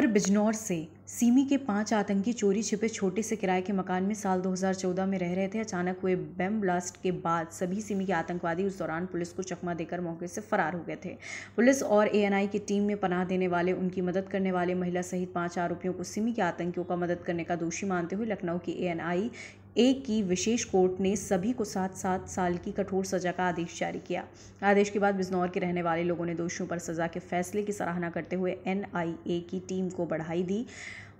खबर बिजनौर से सीमी के पांच आतंकी चोरी छिपे छोटे से किराए के मकान में साल 2014 में रह रहे थे अचानक हुए बम ब्लास्ट के बाद सभी सीमी के आतंकवादी उस दौरान पुलिस को चकमा देकर मौके से फरार हो गए थे पुलिस और एएनआई की टीम में पनाह देने वाले उनकी मदद करने वाले महिला सहित पांच आरोपियों को सीमी के आतंकियों का मदद करने का दोषी मानते हुए लखनऊ की ए एक की विशेष कोर्ट ने सभी को सात सात साल की कठोर सजा का आदेश जारी किया आदेश के बाद बिजनौर के रहने वाले लोगों ने दोषियों पर सजा के फैसले की सराहना करते हुए एन की टीम को बढ़ाई दी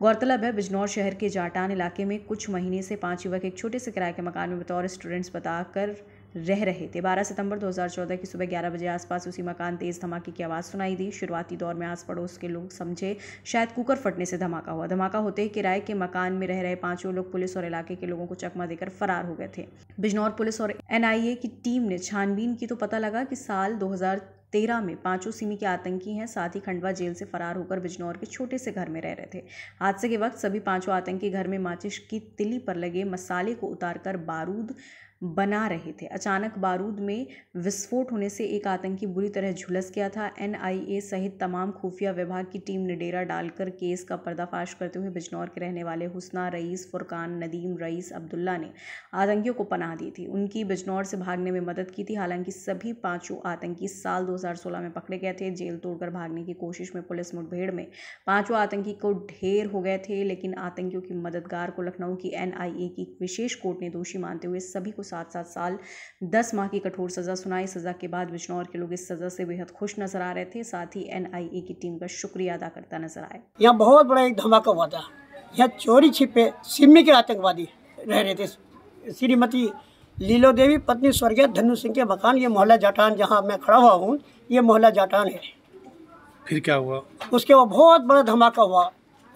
गौरतलब है बिजनौर शहर के जाटान इलाके में कुछ महीने से पांच युवक एक छोटे से किराए के मकान में बतौर स्टूडेंट्स बताकर रह रहे थे 12 सितंबर 2014 की सुबह 11 बजे आसपास उसी मकान तेज धमाके की आवाज़ सुनाई दी शुरुआती दौर में आस पड़ोस के लोग समझे शायद कुकर फटने से धमाका हुआ धमाका होते ही किराए के मकान में रह रहे पांचों लोग पुलिस और इलाके के लोगों को चकमा देकर फरार हो गए थे बिजनौर पुलिस और एन की टीम ने छानबीन की तो पता लगा कि साल दो तेरह में पांचों सिमी के आतंकी हैं साथ ही खंडवा जेल से फरार होकर बिजनौर के छोटे से घर में रह रहे थे हादसे के वक्त सभी पांचों आतंकी घर में माचिस की तिली पर लगे मसाले को उतारकर बारूद बना रहे थे अचानक बारूद में विस्फोट होने से एक आतंकी बुरी तरह झुलस गया था एनआईए सहित तमाम खुफिया विभाग की टीम ने डेरा डालकर केस का पर्दाफाश करते हुए बिजनौर के रहने वाले हुसना रईस फुरकान नदीम रईस अब्दुल्ला ने आतंकियों को पनाह दी थी उनकी बिजनौर से भागने में मदद की थी हालांकि सभी पाँचों आतंकी साल 2016 में पकड़े गए थे जेल तोड़कर भागने की कोशिश में पुलिस मुठभेड़ में पाँचों आतंकी को ढेर हो गए थे लेकिन आतंकियों की मददगार को लखनऊ की एनआईए की विशेष कोर्ट ने दोषी मानते हुए सभी को सात सात साल दस माह की कठोर सज़ा सुनाई सज़ा के बाद बिजनौर के लोग इस सज़ा से बेहद खुश नजर आ रहे थे साथ ही एन की टीम का शुक्रिया अदा करता नजर आया यहाँ बहुत बड़ा एक धमाका हुआ था यहाँ चोरी छिपे सिमी के आतंकवादी रह रहे थे श्रीमती लीलो देवी पत्नी स्वर्गीय धनु सिंह के मकान ये मोहल्ला जाटान जहाँ मैं खड़ा हुआ हूँ ये मोहल्ला जाटान है फिर क्या हुआ उसके बाद बहुत बड़ा धमाका हुआ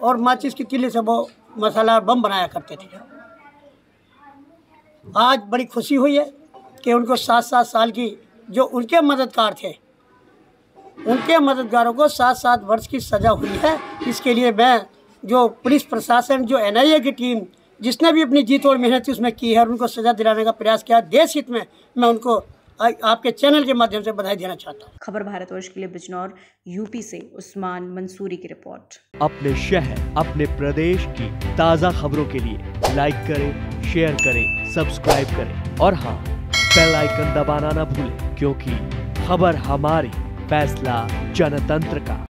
और माचिस की किले से वो मसाला बम बनाया करते थे आज बड़ी खुशी हुई है कि उनको सात सात साल की जो उनके मददगार थे उनके मददगारों को सात सात वर्ष की सज़ा हुई है इसके लिए मैं जो पुलिस प्रशासन जो एनआईए की टीम जिसने भी अपनी जीत और मेहनत उसमें की है और उनको सज़ा दिलाने का प्रयास किया देश हित में मैं उनको आपके चैनल के माध्यम से बधाई देना चाहता हूँ खबर भारतवर्ष के लिए बिजनौर यूपी से उस्मान मंसूरी की रिपोर्ट अपने शहर अपने प्रदेश की ताज़ा खबरों के लिए लाइक करें शेयर करें सब्सक्राइब करें और हाँ बेल आइकन दबाना ना भूलें क्योंकि खबर हमारी फैसला जनतंत्र का